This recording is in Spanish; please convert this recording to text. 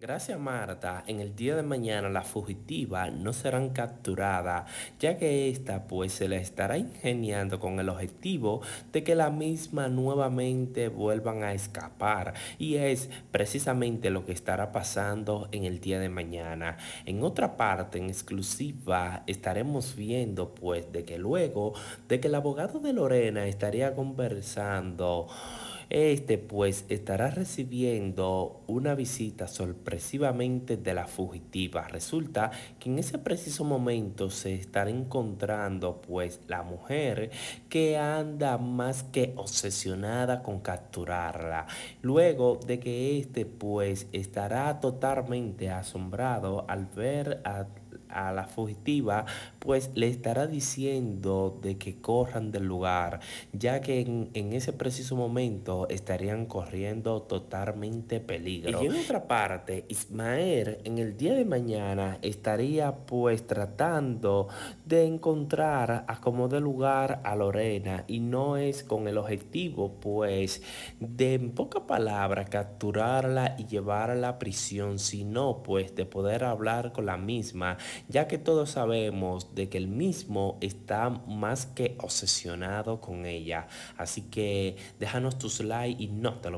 Gracias Marta, en el día de mañana las fugitivas no serán capturadas, ya que esta pues se la estará ingeniando con el objetivo de que la misma nuevamente vuelvan a escapar y es precisamente lo que estará pasando en el día de mañana. En otra parte en exclusiva estaremos viendo pues de que luego de que el abogado de Lorena estaría conversando este pues estará recibiendo una visita sorpresivamente de la fugitiva. Resulta que en ese preciso momento se estará encontrando pues la mujer que anda más que obsesionada con capturarla. Luego de que este pues estará totalmente asombrado al ver a a la fugitiva, pues le estará diciendo de que corran del lugar, ya que en, ese preciso momento estarían corriendo totalmente peligro. Y en otra parte, Ismael en el día de mañana estaría pues tratando de encontrar a como de lugar a Lorena y no es con el objetivo pues de en poca palabra capturarla y llevarla a prisión, sino pues de poder hablar con la misma ya que todos sabemos de que el mismo está más que obsesionado con ella. Así que déjanos tus likes y no te lo